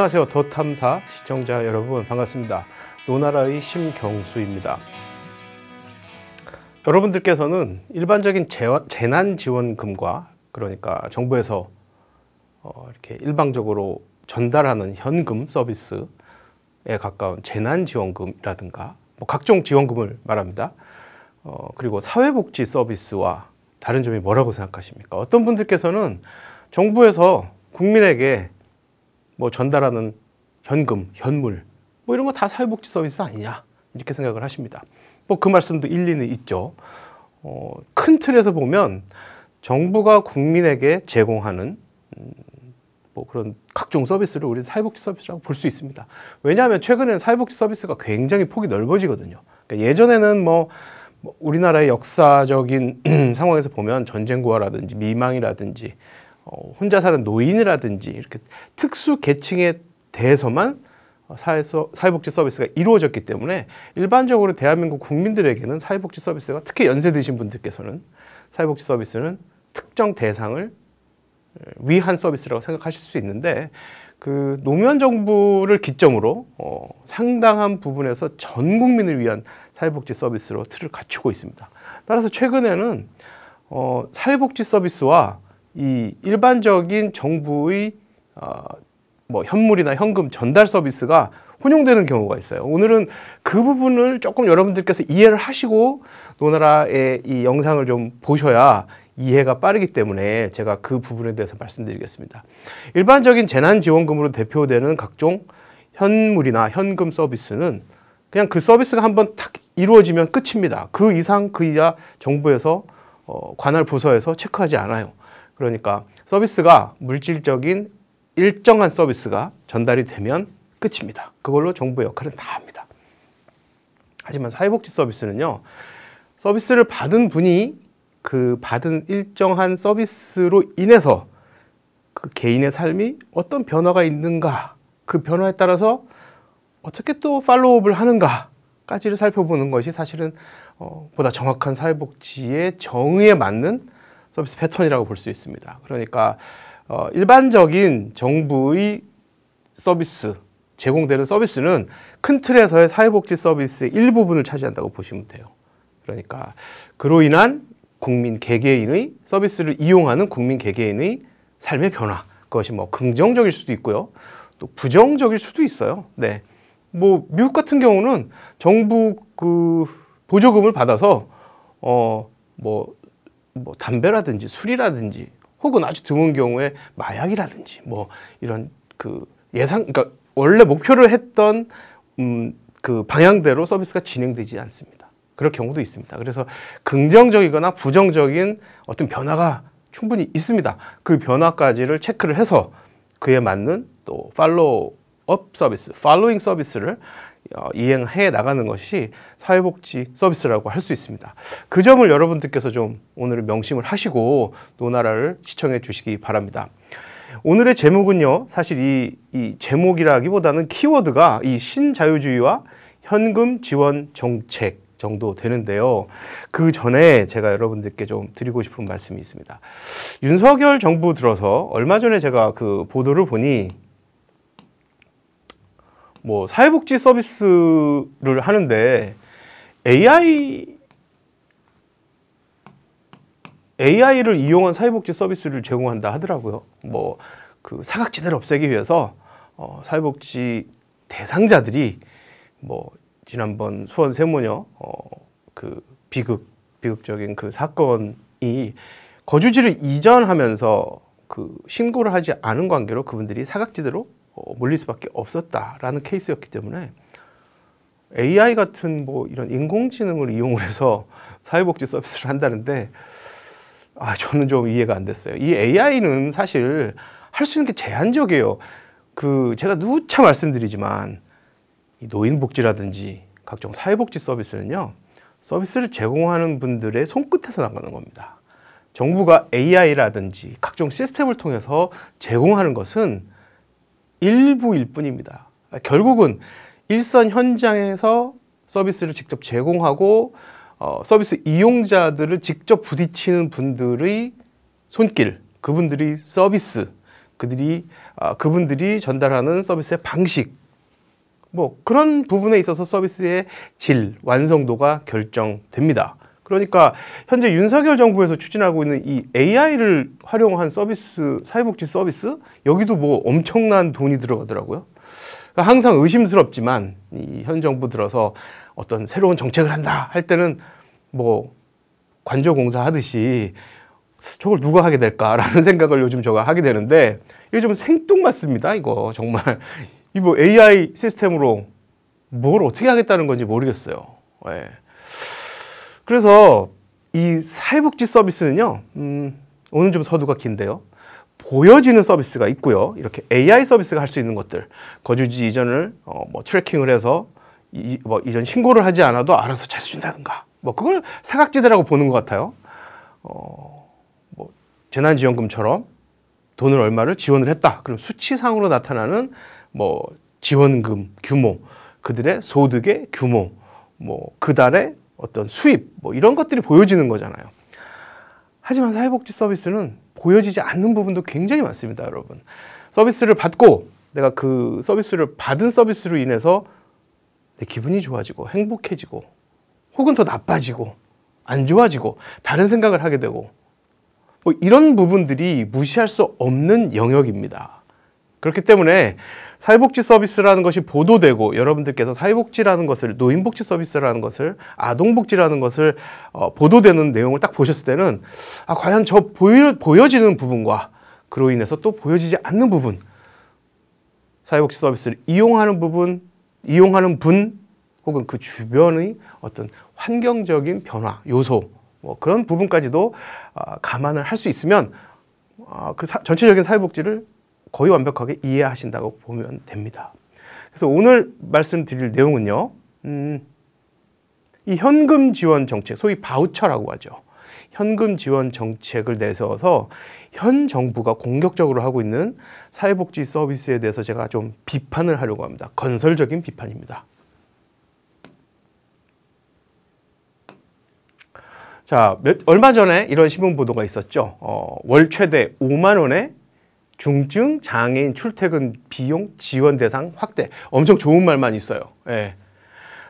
안녕하세요. 더 탐사 시청자 여러분 반갑습니다. 노나라의 심경수입니다. 여러분들께서는 일반적인 재난 지원금과 그러니까 정부에서 어, 이렇게 일방적으로 전달하는 현금 서비스에 가까운 재난 지원금이라든가 뭐 각종 지원금을 말합니다. 어, 그리고 사회복지 서비스와 다른 점이 뭐라고 생각하십니까? 어떤 분들께서는 정부에서 국민에게 뭐 전달하는 현금, 현물 뭐 이런 거 다 사회복지 서비스 아니냐 이렇게 생각을 하십니다. 뭐 그 말씀도 일리는 있죠. 어, 큰 틀에서 보면 정부가 국민에게 제공하는 음, 뭐 그런 각종 서비스를 우리 사회복지 서비스라고 볼 수 있습니다. 왜냐하면 최근에는 사회복지 서비스가 굉장히 폭이 넓어지거든요. 그러니까 예전에는 뭐, 뭐 우리나라의 역사적인 상황에서 보면 전쟁 구화라든지 미망이라든지 어, 혼자 사는 노인이라든지 이렇게 특수 계층에 대해서만 사회 사회복지 서비스가 이루어졌기 때문에 일반적으로 대한민국 국민들에게는 사회복지 서비스가 특히 연세 드신 분들께서는 사회복지 서비스는 특정 대상을 위한 서비스라고 생각하실 수 있는데 그 노무현 정부를 기점으로 어, 상당한 부분에서 전 국민을 위한 사회복지 서비스로 틀을 갖추고 있습니다. 따라서 최근에는 어, 사회복지 서비스와 이 일반적인 정부의 어, 뭐 현물이나 현금 전달 서비스가 혼용되는 경우가 있어요. 오늘은 그 부분을 조금 여러분들께서 이해를 하시고 노나라의 이 영상을 좀 보셔야 이해가 빠르기 때문에 제가 그 부분에 대해서 말씀드리겠습니다. 일반적인 재난지원금으로 대표되는 각종 현물이나 현금 서비스는 그냥 그 서비스가 한번 탁 이루어지면 끝입니다. 그 이상 그 이하 정부에서 어, 관할 부서에서 체크하지 않아요. 그러니까 서비스가 물질적인 일정한 서비스가 전달이 되면 끝입니다. 그걸로 정부의 역할은 다 합니다. 하지만 사회복지 서비스는요. 서비스를 받은 분이 그 받은 일정한 서비스로 인해서 그 개인의 삶이 어떤 변화가 있는가 그 변화에 따라서 어떻게 또 팔로우업을 하는가까지를 살펴보는 것이 사실은 어, 보다 정확한 사회복지의 정의에 맞는 서비스 패턴이라고 볼 수 있습니다. 그러니까 어, 일반적인 정부의 서비스 제공되는 서비스는 큰 틀에서의 사회복지 서비스의 일부분을 차지한다고 보시면 돼요. 그러니까 그로 인한 국민 개개인의 서비스를 이용하는 국민 개개인의 삶의 변화 그것이 뭐 긍정적일 수도 있고요. 또 부정적일 수도 있어요. 네. 뭐 미국 같은 경우는 정부 그 보조금을 받아서 어뭐 뭐 담배라든지 술이라든지 혹은 아주 드문 경우에 마약이라든지 뭐 이런 그 예상 그러니까 원래 목표를 했던 음, 그 방향대로 서비스가 진행되지 않습니다. 그럴 경우도 있습니다. 그래서 긍정적이거나 부정적인 어떤 변화가 충분히 있습니다. 그 변화까지를 체크를 해서 그에 맞는 또 팔로업 서비스, 팔로잉 서비스를 어, 이행해 나가는 것이 사회복지 서비스라고 할 수 있습니다. 그 점을 여러분들께서 좀 오늘 명심을 하시고 노나라를 시청해 주시기 바랍니다. 오늘의 제목은요, 사실 이, 이 제목이라기보다는 키워드가 이 신자유주의와 현금 지원 정책 정도 되는데요. 그 전에 제가 여러분들께 좀 드리고 싶은 말씀이 있습니다. 윤석열 정부 들어서 얼마 전에 제가 그 보도를 보니 뭐 사회복지 서비스를 하는데 AI AI를 이용한 사회복지 서비스를 제공한다 하더라고요. 뭐 그 사각지대를 없애기 위해서 어, 사회복지 대상자들이 뭐 지난번 수원 세모녀 어, 그 비극 비극적인 그 사건이 거주지를 이전하면서 그 신고를 하지 않은 관계로 그분들이 사각지대로 어, 몰릴 수밖에 없었다라는 케이스였기 때문에 AI 같은 뭐 이런 인공지능을 이용을 해서 사회복지 서비스를 한다는데 아 저는 좀 이해가 안 됐어요. 이 AI는 사실 할 수 있는 게 제한적이에요. 그 제가 누차 말씀드리지만 노인복지라든지 각종 사회복지 서비스는요 서비스를 제공하는 분들의 손끝에서 나가는 겁니다. 정부가 AI라든지 각종 시스템을 통해서 제공하는 것은 일부일 뿐입니다. 결국은 일선 현장에서 서비스를 직접 제공하고 어, 서비스 이용자들을 직접 부딪히는 분들의 손길, 그분들이 서비스, 그들이 아, 그분들이 전달하는 서비스의 방식, 뭐 그런 부분에 있어서 서비스의 질, 완성도가 결정됩니다. 그러니까 현재 윤석열 정부에서 추진하고 있는 이 AI를 활용한 서비스, 사회복지 서비스 여기도 뭐 엄청난 돈이 들어가더라고요. 그러니까 항상 의심스럽지만 이 현 정부 들어서 어떤 새로운 정책을 한다 할 때는 뭐관저공사 하듯이 저걸 누가 하게 될까라는 생각을 요즘 제가 하게 되는데 이게 좀 생뚱맞습니다 이거 정말 이 뭐 AI 시스템으로 뭘 어떻게 하겠다는 건지 모르겠어요. 예. 그래서 이 사회복지 서비스는요, 음, 오늘 좀 서두가 긴데요. 보여지는 서비스가 있고요. 이렇게 AI 서비스가 할 수 있는 것들. 거주지 이전을 어, 뭐 트래킹을 해서 이, 뭐 이전 신고를 하지 않아도 알아서 찾아준다든가. 뭐 그걸 사각지대라고 보는 것 같아요. 어, 뭐 재난지원금처럼 돈을 얼마를 지원을 했다. 그럼 수치상으로 나타나는 뭐 지원금 규모, 그들의 소득의 규모, 뭐 그 달에 어떤 수입 뭐 이런 것들이 보여지는 거잖아요. 하지만 사회복지 서비스는 보여지지 않는 부분도 굉장히 많습니다, 여러분. 서비스를 받고 내가 그 서비스를 받은 서비스로 인해서 내 기분이 좋아지고 행복해지고 혹은 더 나빠지고 안 좋아지고 다른 생각을 하게 되고 뭐 이런 부분들이 무시할 수 없는 영역입니다. 그렇기 때문에 사회복지 서비스라는 것이 보도되고 여러분들께서 사회복지라는 것을 노인복지 서비스라는 것을 아동복지라는 것을 어, 보도되는 내용을 딱 보셨을 때는 아 과연 저 보여, 보여지는 부분과 그로 인해서 또 보여지지 않는 부분 사회복지 서비스를 이용하는 부분 이용하는 분 혹은 그 주변의 어떤 환경적인 변화 요소 뭐 그런 부분까지도 어, 감안을 할 수 있으면 어, 그 사, 전체적인 사회복지를 거의 완벽하게 이해하신다고 보면 됩니다. 그래서 오늘 말씀드릴 내용은요. 음, 이 현금 지원 정책, 소위 바우처라고 하죠. 현금 지원 정책을 내세워서 현 정부가 공격적으로 하고 있는 사회복지 서비스에 대해서 제가 좀 비판을 하려고 합니다. 건설적인 비판입니다. 자, 몇, 얼마 전에 이런 신문 보도가 있었죠. 어, 월 최대 5만 원의 중증, 장애인 출퇴근 비용 지원 대상 확대. 엄청 좋은 말만 있어요. 예.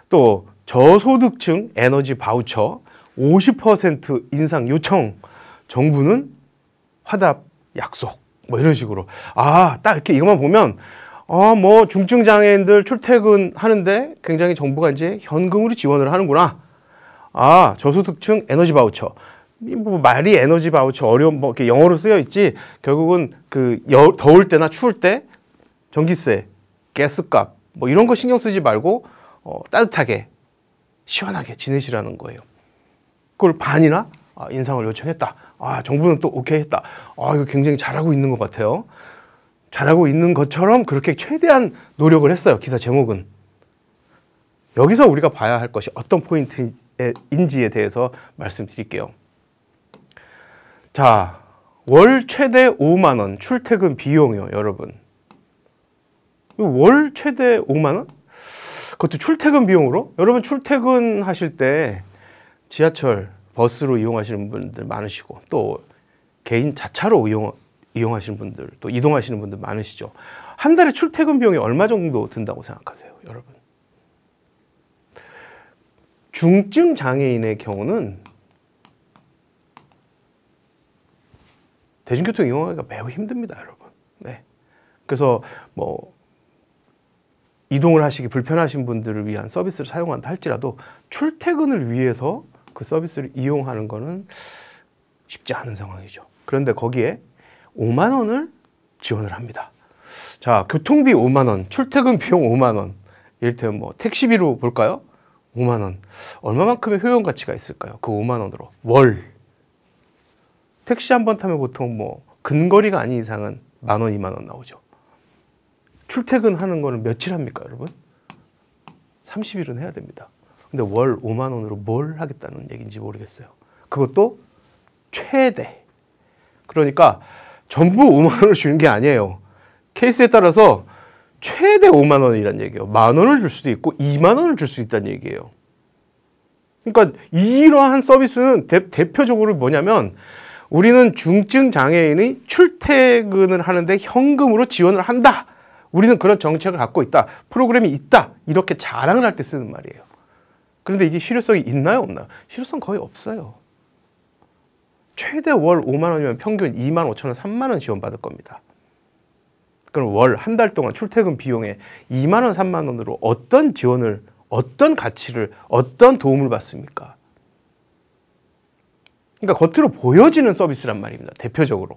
또 저소득층 에너지 바우처 50% 인상 요청. 정부는 화답 약속. 뭐 이런 식으로. 아, 딱 이렇게 이것만 보면 어, 뭐 중증 장애인들 출퇴근 하는데 굉장히 정부가 이제 현금으로 지원을 하는구나. 아, 저소득층 에너지 바우처. 뭐 말이 에너지 바우처 어려운 뭐 이렇게 영어로 쓰여 있지 결국은 그 여, 더울 때나 추울 때 전기세, 가스값 뭐 이런 거 신경 쓰지 말고 어, 따뜻하게 시원하게 지내시라는 거예요. 그걸 반이나 아, 인상을 요청했다. 아 정부는 또 오케이 했다. 아 이거 굉장히 잘하고 있는 것 같아요. 잘하고 있는 것처럼 그렇게 최대한 노력을 했어요. 기사 제목은. 여기서 우리가 봐야 할 것이 어떤 포인트인지에 대해서 말씀드릴게요. 자, 월 최대 5만 원 출퇴근 비용이요, 여러분. 월 최대 5만 원? 그것도 출퇴근 비용으로? 여러분 출퇴근하실 때 지하철, 버스로 이용하시는 분들 많으시고 또 개인 자차로 이용 이용하시는 분들 또 이동하시는 분들 많으시죠. 한 달에 출퇴근 비용이 얼마 정도 든다고 생각하세요, 여러분? 중증 장애인의 경우는 대중교통 이용하기가 매우 힘듭니다, 여러분. 네. 그래서 뭐 이동을 하시기 불편하신 분들을 위한 서비스를 사용한다 할지라도 출퇴근을 위해서 그 서비스를 이용하는 거는 쉽지 않은 상황이죠. 그런데 거기에 5만 원을 지원을 합니다. 자, 교통비 5만 원, 출퇴근 비용 5만 원. 이를테면 뭐 택시비로 볼까요? 5만 원. 얼마만큼의 효용 가치가 있을까요? 그 5만 원으로 월 택시 한 번 타면 보통 뭐 근거리가 아닌 이상은 만 원, 이만 원 나오죠. 출퇴근하는 거는 며칠 합니까, 여러분? 30일은 해야 됩니다. 근데 월 5만 원으로 뭘 하겠다는 얘기인지 모르겠어요. 그것도 최대. 그러니까 전부 5만 원을 주는 게 아니에요. 케이스에 따라서 최대 5만 원이란 얘기예요. 만 원을 줄 수도 있고 2만 원을 줄 수 있다는 얘기예요. 그러니까 이러한 서비스는 대, 대표적으로 뭐냐면 우리는 중증 장애인의 출퇴근을 하는데 현금으로 지원을 한다. 우리는 그런 정책을 갖고 있다. 프로그램이 있다. 이렇게 자랑을 할 때 쓰는 말이에요. 그런데 이게 실효성이 있나요? 없나요? 실효성 거의 없어요. 최대 월 5만 원이면 평균 2만 5천 원, 3만 원 지원받을 겁니다. 그럼 월 한 달 동안 출퇴근 비용에 2만 원, 3만 원으로 어떤 지원을, 어떤 가치를, 어떤 도움을 받습니까? 그러니까 겉으로 보여지는 서비스란 말입니다. 대표적으로.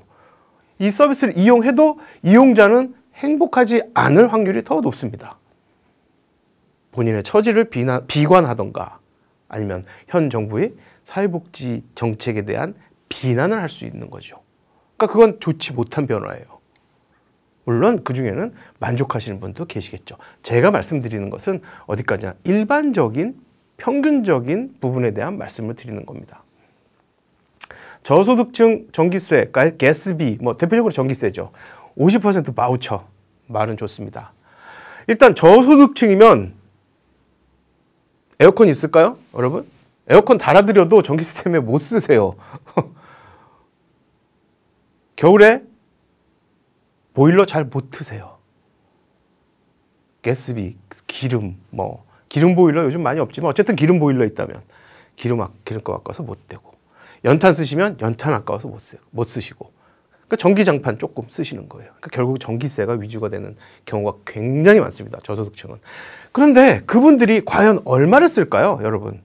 이 서비스를 이용해도 이용자는 행복하지 않을 확률이 더 높습니다. 본인의 처지를 비나, 비관하던가 아니면 현 정부의 사회복지 정책에 대한 비난을 할 수 있는 거죠. 그러니까 그건 좋지 못한 변화예요. 물론 그 중에는 만족하시는 분도 계시겠죠. 제가 말씀드리는 것은 어디까지나 일반적인 평균적인 부분에 대한 말씀을 드리는 겁니다. 저소득층 전기세, 그러니까 가스비, 뭐 대표적으로 전기세죠. 50% 바우처 말은 좋습니다. 일단 저소득층이면 에어컨 있을까요? 여러분? 에어컨 달아드려도 전기세 때문에 못 쓰세요. 겨울에 보일러 잘못 트세요. 가스비, 기름, 뭐 기름 보일러 요즘 많이 없지만 어쨌든 기름 보일러 있다면 기름 아, 기름값 깎아서 못 되고 연탄 쓰시면 연탄 아까워서 못, 쓰, 못 쓰시고 그러니까 전기장판 조금 쓰시는 거예요. 그러니까 결국 전기세가 위주가 되는 경우가 굉장히 많습니다. 저소득층은. 그런데 그분들이 과연 얼마를 쓸까요, 여러분?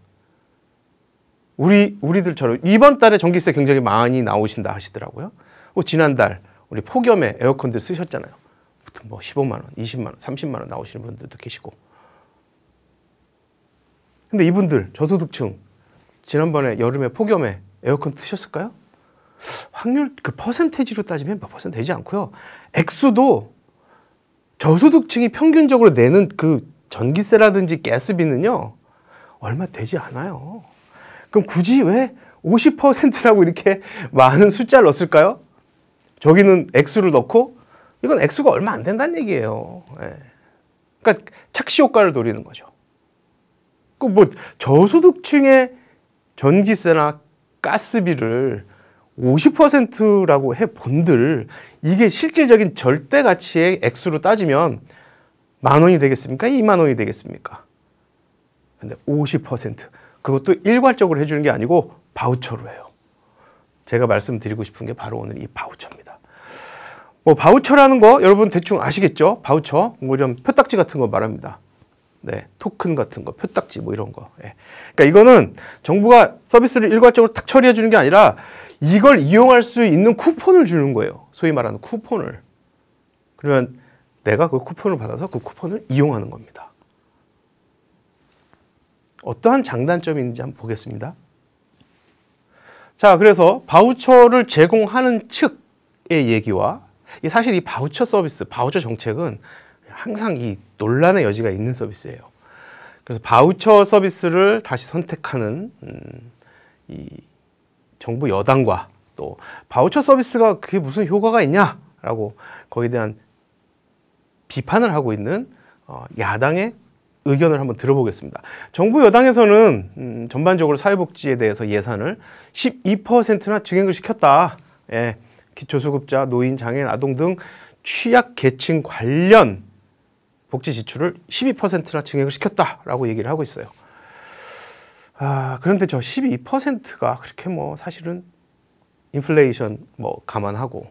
우리 우리들처럼 이번 달에 전기세 굉장히 많이 나오신다 하시더라고요. 뭐 지난달 우리 폭염에 에어컨들 쓰셨잖아요. 보통 뭐 15만 원, 20만 원, 30만 원 나오시는 분들도 계시고. 근데 이분들 저소득층 지난번에 여름에 폭염에 에어컨 트셨을까요? 확률 그퍼센테지로 따지면 몇 뭐 퍼센트 되지 않고요. 액수도 저소득층이 평균적으로 내는 그 전기세라든지 가스비는요. 얼마 되지 않아요. 그럼 굳이 왜 50%라고 이렇게 많은 숫자를 넣었을까요? 저기는 액수를 넣고 이건 액수가 얼마 안 된다는 얘기예요. 예. 그러니까 착시 효과를 노리는 거죠. 그 뭐 저소득층의 전기세나 가스비를 50%라고 해 본들 이게 실질적인 절대 가치의 액수로 따지면 만 원이 되겠습니까? 2만 원이 되겠습니까? 근데 50% 그것도 일괄적으로 해주는 게 아니고 바우처로 해요. 제가 말씀드리고 싶은 게 바로 오늘 이 바우처입니다. 뭐 바우처라는 거 여러분 대충 아시겠죠? 바우처 뭐 좀 표딱지 같은 거 말합니다. 네, 토큰 같은 거, 표딱지 뭐 이런 거. 예. 그러니까 이거는 정부가 서비스를 일괄적으로 탁 처리해 주는 게 아니라 이걸 이용할 수 있는 쿠폰을 주는 거예요. 소위 말하는 쿠폰을. 그러면 내가 그 쿠폰을 받아서 그 쿠폰을 이용하는 겁니다. 어떠한 장단점이 있는지 한번 보겠습니다. 자, 그래서 바우처를 제공하는 측의 얘기와 사실 이 바우처 서비스, 바우처 정책은 항상 이 논란의 여지가 있는 서비스예요. 그래서 바우처 서비스를 다시 선택하는 음, 이 정부 여당과 또 바우처 서비스가 그게 무슨 효과가 있냐라고 거기에 대한 비판을 하고 있는 어, 야당의 의견을 한번 들어보겠습니다. 정부 여당에서는 음, 전반적으로 사회복지에 대해서 예산을 12%나 증액을 시켰다. 예, 기초수급자, 노인, 장애인, 아동 등 취약 계층 관련 복지 지출을 12%나 증액을 시켰다라고 얘기를 하고 있어요. 아, 그런데 저 12%가 그렇게 뭐 사실은 인플레이션 뭐 감안하고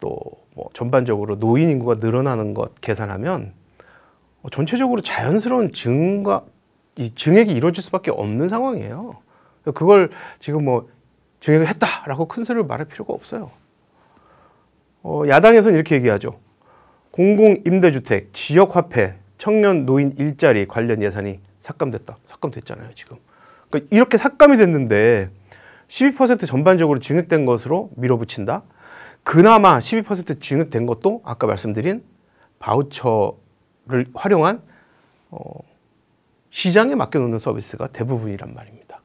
또 뭐 전반적으로 노인 인구가 늘어나는 것 계산하면 뭐 전체적으로 자연스러운 증가 이 증액이 이루어질 수밖에 없는 상황이에요. 그걸 지금 뭐 증액을 했다라고 큰 소리를 말할 필요가 없어요. 어, 야당에서는 이렇게 얘기하죠. 공공임대주택, 지역화폐, 청년 노인 일자리 관련 예산이 삭감됐다. 삭감됐잖아요, 지금. 그러니까 이렇게 삭감이 됐는데 12% 전반적으로 증액된 것으로 밀어붙인다. 그나마 12% 증액된 것도 아까 말씀드린 바우처를 활용한 어, 시장에 맡겨놓는 서비스가 대부분이란 말입니다.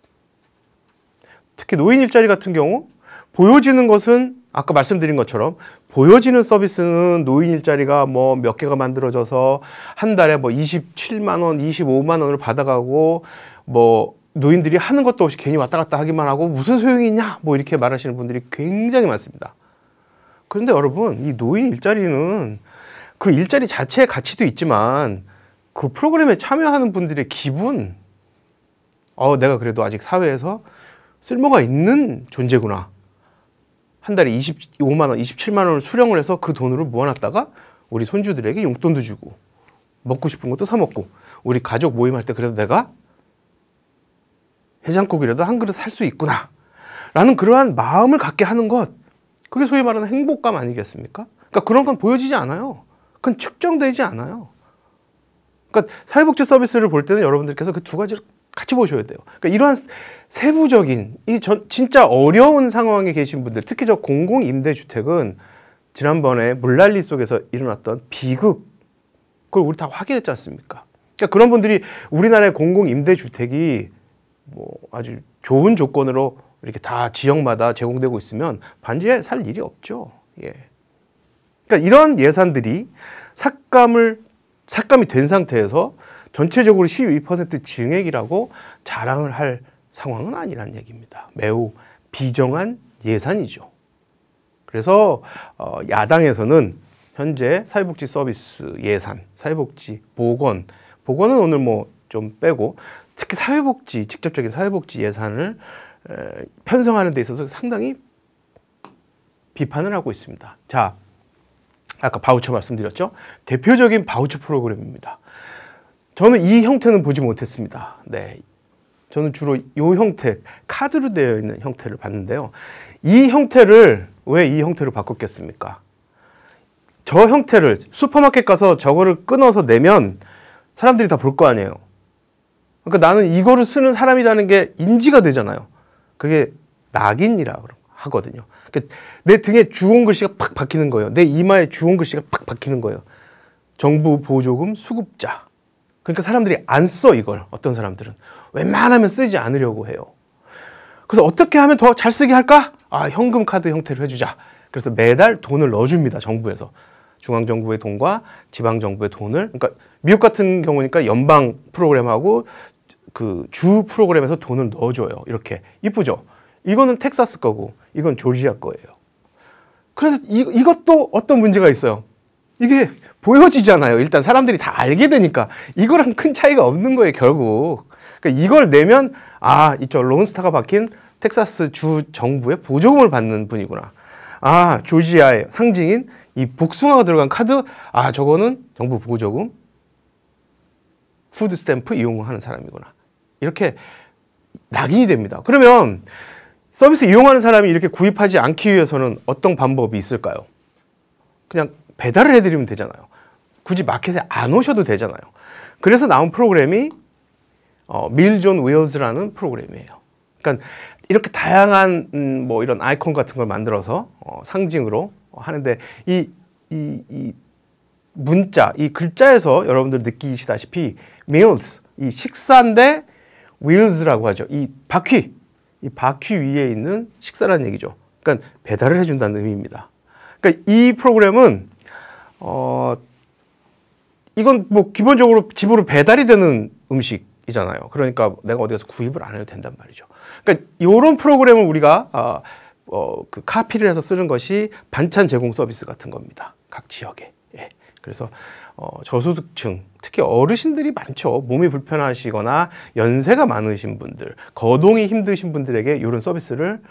특히 노인 일자리 같은 경우 보여지는 것은 아까 말씀드린 것처럼 보여지는 서비스는 노인 일자리가 뭐 몇 개가 만들어져서 한 달에 뭐 27만 원, 25만 원을 받아가고 뭐 노인들이 하는 것도 없이 괜히 왔다 갔다 하기만 하고 무슨 소용이 있냐 뭐 이렇게 말하시는 분들이 굉장히 많습니다. 그런데 여러분 이 노인 일자리는 그 일자리 자체의 가치도 있지만 그 프로그램에 참여하는 분들의 기분 어 내가 그래도 아직 사회에서 쓸모가 있는 존재구나 한 달에 25만 원, 27만 원을 수령을 해서 그 돈으로 모아놨다가 우리 손주들에게 용돈도 주고 먹고 싶은 것도 사 먹고 우리 가족 모임할 때 그래서 내가 해장국이라도 한 그릇 살 수 있구나 라는 그러한 마음을 갖게 하는 것 그게 소위 말하는 행복감 아니겠습니까? 그러니까 그런 건 보여지지 않아요. 그건 측정되지 않아요. 그러니까 사회복지 서비스를 볼 때는 여러분들께서 그 두 가지를 같이 보셔야 돼요. 그러니까 이러한 세부적인 이 전, 진짜 어려운 상황에 계신 분들 특히 저 공공 임대주택은 지난번에 물난리 속에서 일어났던 비극 그걸 우리 다 확인했지 않습니까? 그러니까 그런 분들이 우리나라의 공공 임대주택이 뭐 아주 좋은 조건으로 이렇게 다 지역마다 제공되고 있으면 반지에 살 일이 없죠. 예. 그러니까 이런 예산들이 삭감을 삭감이 된 상태에서 전체적으로 12% 증액이라고 자랑을 할 상황은 아니란 얘기입니다. 매우 비정한 예산이죠. 그래서 어, 야당에서는 현재 사회복지 서비스 예산, 사회복지 보건, 보건은 오늘 뭐 좀 빼고 특히 사회복지 직접적인 사회복지 예산을 편성하는 데 있어서 상당히 비판을 하고 있습니다. 자, 아까 바우처 말씀드렸죠? 대표적인 바우처 프로그램입니다. 저는 이 형태는 보지 못했습니다. 네. 저는 주로 이 형태, 카드로 되어 있는 형태를 봤는데요. 이 형태를, 왜 이 형태로 바꿨겠습니까? 저 형태를, 슈퍼마켓 가서 저거를 끊어서 내면 사람들이 다 볼 거 아니에요. 그러니까 나는 이거를 쓰는 사람이라는 게 인지가 되잖아요. 그게 낙인이라고 하거든요. 그러니까 내 등에 주홍 글씨가 팍 박히는 거예요. 내 이마에 주홍 글씨가 팍 박히는 거예요. 정부 보조금 수급자. 그러니까 사람들이 안 써 이걸 어떤 사람들은 웬만하면 쓰지 않으려고 해요. 그래서 어떻게 하면 더 잘 쓰게 할까? 아 현금 카드 형태로 해주자. 그래서 매달 돈을 넣어줍니다 정부에서 중앙 정부의 돈과 지방 정부의 돈을 그러니까 미국 같은 경우니까 연방 프로그램하고 그 주 프로그램에서 돈을 넣어줘요 이렇게 이쁘죠? 이거는 텍사스 거고 이건 조지아 거예요. 그래서 이, 이것도 어떤 문제가 있어요. 이게 보여지잖아요. 일단 사람들이 다 알게 되니까 이거랑 큰 차이가 없는 거예요, 결국. 그러니까 이걸 내면 아, 이쪽 론스타가 박힌 텍사스 주 정부의 보조금을 받는 분이구나. 아, 조지아의 상징인 이 복숭아가 들어간 카드, 아, 저거는 정부 보조금, 푸드 스탬프 이용하는 사람이구나. 이렇게 낙인이 됩니다. 그러면 서비스 이용하는 사람이 이렇게 구입하지 않기 위해서는 어떤 방법이 있을까요? 그냥 배달을 해드리면 되잖아요. 굳이 마켓에 안 오셔도 되잖아요. 그래서 나온 프로그램이 어, 밀존 웨어즈라는 프로그램이에요. 그러니까 이렇게 다양한 음, 뭐 이런 아이콘 같은 걸 만들어서 어, 상징으로 하는데 이, 이, 이 문자, 이 글자에서 여러분들 느끼시다시피 meals, 이 식사인데 wheels라고 하죠. 이 바퀴, 이 바퀴 위에 있는 식사라는 얘기죠. 그러니까 배달을 해준다는 의미입니다. 그러니까 이 프로그램은 어, 이건 뭐 기본적으로 집으로 배달이 되는 음식이잖아요. 그러니까 내가 어디 가서 구입을 안 해도 된단 말이죠. 그러니까 이런 프로그램을 우리가 어, 어, 그 카피를 해서 쓰는 것이 반찬 제공 서비스 같은 겁니다. 각 지역에. 예. 그래서 어, 저소득층, 특히 어르신들이 많죠. 몸이 불편하시거나 연세가 많으신 분들, 거동이 힘드신 분들에게 이런 서비스를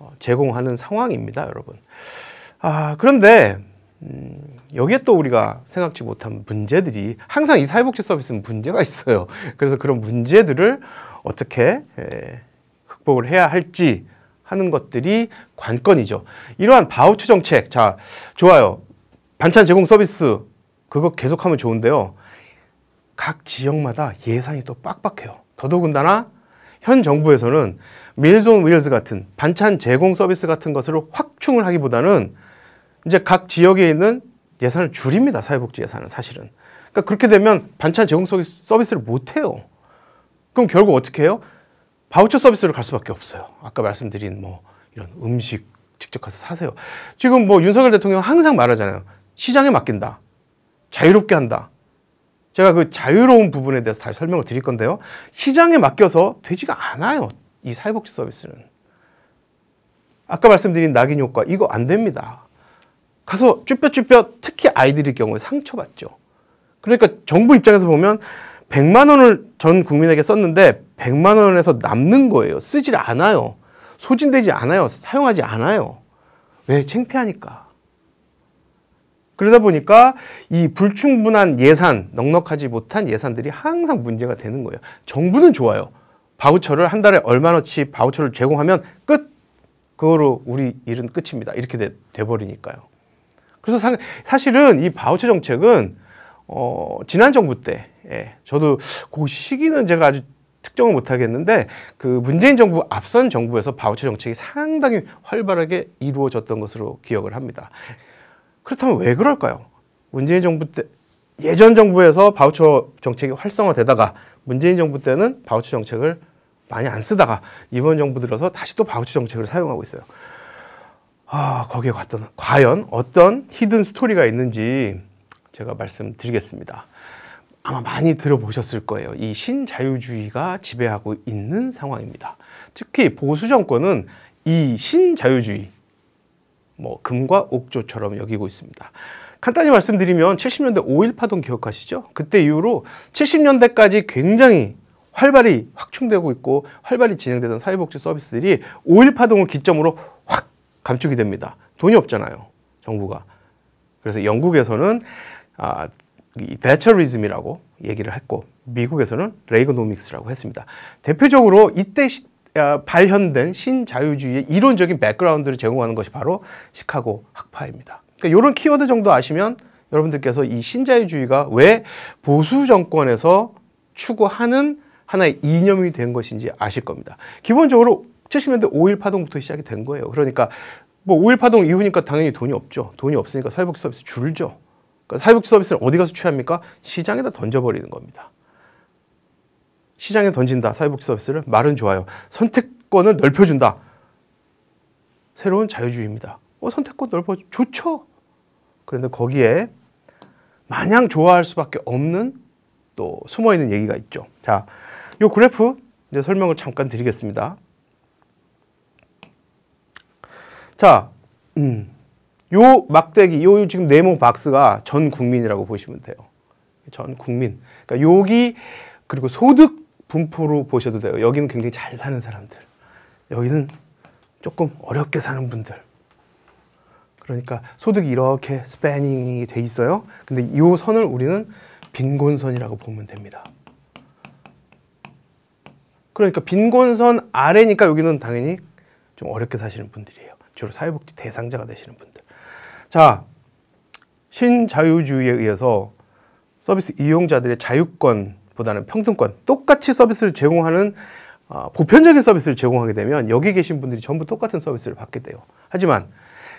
어, 제공하는 상황입니다, 여러분. 아, 그런데 음, 여기에 또 우리가 생각지 못한 문제들이 항상 이 사회복지 서비스는 문제가 있어요. 그래서 그런 문제들을 어떻게 에, 극복을 해야 할지 하는 것들이 관건이죠. 이러한 바우처 정책, 자 좋아요. 반찬 제공 서비스 그거 계속하면 좋은데요. 각 지역마다 예산이 또 빡빡해요. 더더군다나 현 정부에서는 밀존 윌즈 같은 반찬 제공 서비스 같은 것으로 확충을 하기보다는 이제 각 지역에 있는 예산을 줄입니다. 사회복지 예산은 사실은. 그러니까 그렇게 되면 반찬 제공 서비스를 못해요. 그럼 결국 어떻게 해요? 바우처 서비스를 갈 수밖에 없어요. 아까 말씀드린 뭐 이런 음식 직접 가서 사세요. 지금 뭐 윤석열 대통령 항상 말하잖아요. 시장에 맡긴다. 자유롭게 한다. 제가 그 자유로운 부분에 대해서 다시 설명을 드릴 건데요. 시장에 맡겨서 되지가 않아요. 이 사회복지 서비스는. 아까 말씀드린 낙인 효과, 이거 안 됩니다. 가서 쭈뼛쭈뼛 특히 아이들일 경우에 상처받죠. 그러니까 정부 입장에서 보면 100만 원을 전 국민에게 썼는데 100만 원에서 남는 거예요. 쓰질 않아요. 소진되지 않아요. 사용하지 않아요. 왜? 창피하니까. 그러다 보니까 이 불충분한 예산, 넉넉하지 못한 예산들이 항상 문제가 되는 거예요. 정부는 좋아요. 바우처를 한 달에 얼마나치 바우처를 제공하면 끝! 그거로 우리 일은 끝입니다. 이렇게 돼, 돼버리니까요. 그래서 사, 사실은 이 바우처 정책은 어, 지난 정부 때 예, 저도 그 시기는 제가 아주 특정을 못하겠는데 그 문재인 정부 앞선 정부에서 바우처 정책이 상당히 활발하게 이루어졌던 것으로 기억을 합니다. 그렇다면 왜 그럴까요? 문재인 정부 때 예전 정부에서 바우처 정책이 활성화되다가 문재인 정부 때는 바우처 정책을 많이 안 쓰다가 이번 정부 들어서 다시 또 바우처 정책을 사용하고 있어요. 아, 거기에 갔던 과연 어떤 히든 스토리가 있는지 제가 말씀드리겠습니다. 아마 많이 들어보셨을 거예요. 이 신자유주의가 지배하고 있는 상황입니다. 특히 보수 정권은 이 신자유주의 뭐 금과 옥조처럼 여기고 있습니다. 간단히 말씀드리면 70년대 5.1 파동 기억하시죠? 그때 이후로 70년대까지 굉장히 활발히 확충되고 있고 활발히 진행되던 사회복지 서비스들이 5.1 파동을 기점으로 확 감축이 됩니다. 돈이 없잖아요. 정부가. 그래서 영국에서는 아, 이 대처리즘이라고 얘기를 했고 미국에서는 레이거노믹스라고 했습니다. 대표적으로 이때 시, 아, 발현된 신자유주의의 이론적인 백그라운드를 제공하는 것이 바로 시카고 학파입니다. 그러니까 이런 키워드 정도 아시면 여러분들께서 이 신자유주의가 왜 보수 정권에서 추구하는 하나의 이념이 된 것인지 아실 겁니다. 기본적으로 70년대 5.1 8동부터 시작이 된 거예요. 그러니까 뭐5.1 8동 이후니까 당연히 돈이 없죠. 돈이 없으니까 사회복지 서비스 줄죠. 그러니까 사회복지 서비스를 어디 가서 취합니까? 시장에다 던져버리는 겁니다. 시장에 던진다. 사회복지 서비스를 말은 좋아요. 선택권을 넓혀준다. 새로운 자유주의입니다. 어, 선택권 넓어 좋죠. 그런데 거기에 마냥 좋아할 수밖에 없는 또 숨어 있는 얘기가 있죠. 자, 이 그래프 이제 설명을 잠깐 드리겠습니다. 자, 음, 요 막대기, 요 지금 네모 박스가 전 국민이라고 보시면 돼요. 전 국민. 그러니까 여기 그리고 소득 분포로 보셔도 돼요. 여기는 굉장히 잘 사는 사람들. 여기는 조금 어렵게 사는 분들. 그러니까 소득이 이렇게 스패닝이 돼 있어요. 근데 이 선을 우리는 빈곤선이라고 보면 됩니다. 그러니까 빈곤선 아래니까 여기는 당연히 좀 어렵게 사시는 분들이에요. 주로 사회복지 대상자가 되시는 분들. 자, 신자유주의에 의해서 서비스 이용자들의 자유권보다는 평등권, 똑같이 서비스를 제공하는 어, 보편적인 서비스를 제공하게 되면 여기 계신 분들이 전부 똑같은 서비스를 받게 돼요. 하지만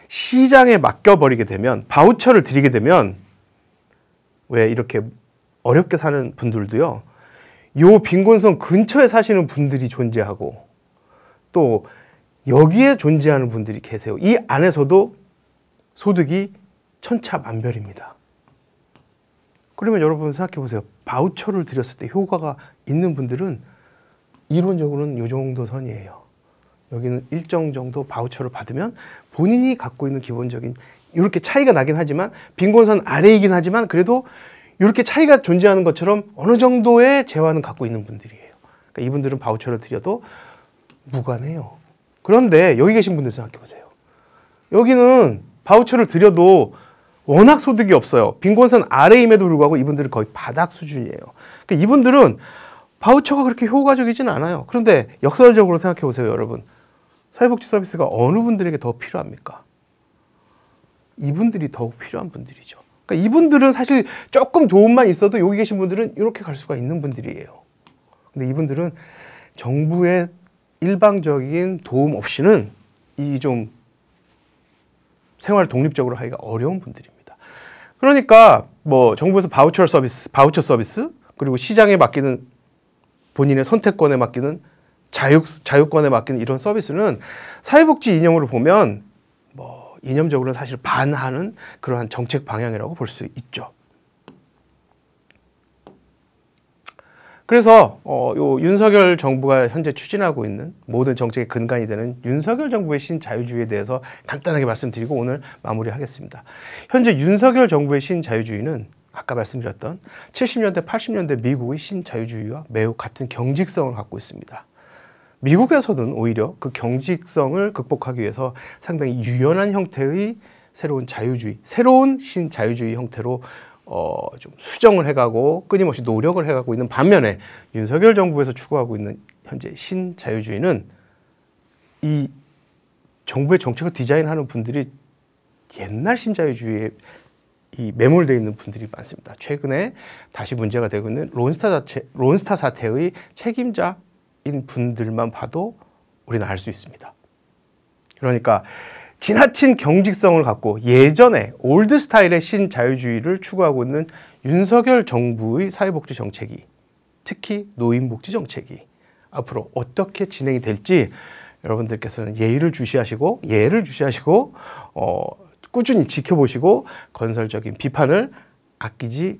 시장에 맡겨버리게 되면 바우처를 드리게 되면 왜 이렇게 어렵게 사는 분들도요. 요빈곤성 근처에 사시는 분들이 존재하고 또 여기에 존재하는 분들이 계세요. 이 안에서도 소득이 천차만별입니다. 그러면 여러분 생각해 보세요. 바우처를 드렸을 때 효과가 있는 분들은 이론적으로는 이 정도 선이에요. 여기는 일정 정도 바우처를 받으면 본인이 갖고 있는 기본적인 이렇게 차이가 나긴 하지만 빈곤선 아래이긴 하지만 그래도 이렇게 차이가 존재하는 것처럼 어느 정도의 재화는 갖고 있는 분들이에요. 그러니까 이분들은 바우처를 드려도 무관해요. 그런데 여기 계신 분들 생각해 보세요. 여기는 바우처를 드려도 워낙 소득이 없어요. 빈곤선 아래임에도 불구하고 이분들은 거의 바닥 수준이에요. 그러니까 이분들은 바우처가 그렇게 효과적이진 않아요. 그런데 역설적으로 생각해 보세요, 여러분. 사회복지 서비스가 어느 분들에게 더 필요합니까? 이분들이 더욱 필요한 분들이죠. 그러니까 이분들은 사실 조금 도움만 있어도 여기 계신 분들은 이렇게 갈 수가 있는 분들이에요. 근데 이분들은 정부의 일방적인 도움 없이는 이 좀 생활 독립적으로 하기가 어려운 분들입니다. 그러니까 뭐 정부에서 바우처 서비스, 바우처 서비스 그리고 시장에 맡기는 본인의 선택권에 맡기는 자유 자유권에 맡기는 이런 서비스는 사회복지 이념으로 보면 뭐 이념적으로는 사실 반하는 그러한 정책 방향이라고 볼 수 있죠. 그래서 어, 요 윤석열 정부가 현재 추진하고 있는 모든 정책의 근간이 되는 윤석열 정부의 신자유주의에 대해서 간단하게 말씀드리고 오늘 마무리하겠습니다. 현재 윤석열 정부의 신자유주의는 아까 말씀드렸던 70년대, 80년대 미국의 신자유주의와 매우 같은 경직성을 갖고 있습니다. 미국에서는 오히려 그 경직성을 극복하기 위해서 상당히 유연한 형태의 새로운 자유주의, 새로운 신자유주의 형태로 어, 좀 수정을 해가고 끊임없이 노력을 해가고 있는 반면에 윤석열 정부에서 추구하고 있는 현재 신자유주의는 이 정부의 정책을 디자인하는 분들이 옛날 신자유주의에 이 매몰되어 있는 분들이 많습니다. 최근에 다시 문제가 되고 있는 론스타 자체, 론스타 사태의 책임자인 분들만 봐도 우리는 알 수 있습니다. 그러니까 지나친 경직성을 갖고 예전에 올드 스타일의 신자유주의를 추구하고 있는 윤석열 정부의 사회복지 정책이 특히 노인복지 정책이 앞으로 어떻게 진행이 될지 여러분들께서는 예의를 주시하시고 예를 주시하시고 어, 꾸준히 지켜보시고 건설적인 비판을 아끼지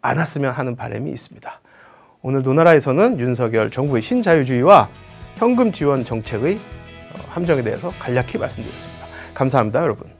않았으면 하는 바람이 있습니다. 오늘 노나라에서는 윤석열 정부의 신자유주의와 현금 지원 정책의 어, 함정에 대해서 간략히 말씀드렸습니다. 감사합니다, 여러분.